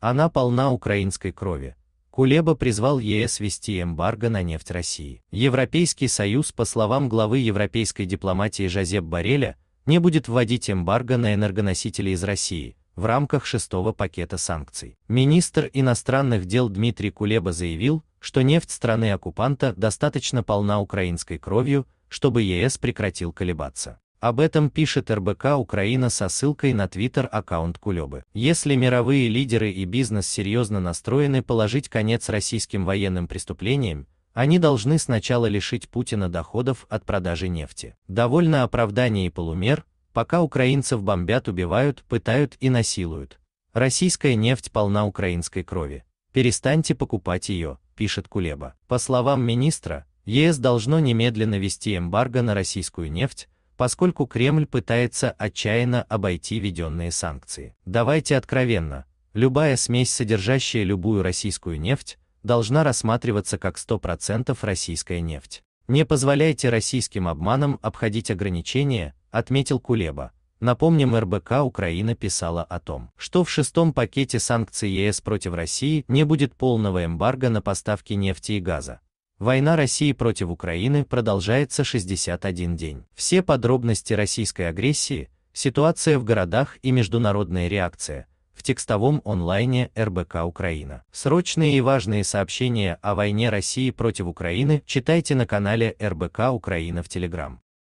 Она полна украинской крови. Кулеба призвал ЕС ввести эмбарго на нефть России. Европейский Союз, по словам главы европейской дипломатии Жозеп Бареля, не будет вводить эмбарго на энергоносители из России в рамках шестого пакета санкций. Министр иностранных дел Дмитрий Кулеба заявил, что нефть страны-оккупанта достаточно полна украинской кровью, чтобы ЕС прекратил колебаться. Об этом пишет РБК Украина со ссылкой на твиттер-аккаунт Кулебы. Если мировые лидеры и бизнес серьезно настроены положить конец российским военным преступлениям, они должны сначала лишить Путина доходов от продажи нефти. Довольно оправдание и полумер, пока украинцев бомбят, убивают, пытают и насилуют. Российская нефть полна украинской крови. Перестаньте покупать ее, пишет Кулеба. По словам министра, ЕС должно немедленно вести эмбарго на российскую нефть, поскольку Кремль пытается отчаянно обойти введенные санкции. Давайте откровенно, любая смесь, содержащая любую российскую нефть, должна рассматриваться как 100% российская нефть. Не позволяйте российским обманам обходить ограничения, отметил Кулеба. Напомним, РБК Украина писала о том, что в шестом пакете санкций ЕС против России не будет полного эмбарго на поставки нефти и газа. Война России против Украины продолжается 61 день. Все подробности российской агрессии, ситуация в городах и международная реакция в текстовом онлайне РБК Украина. Срочные и важные сообщения о войне России против Украины читайте на канале РБК Украина в Телеграм.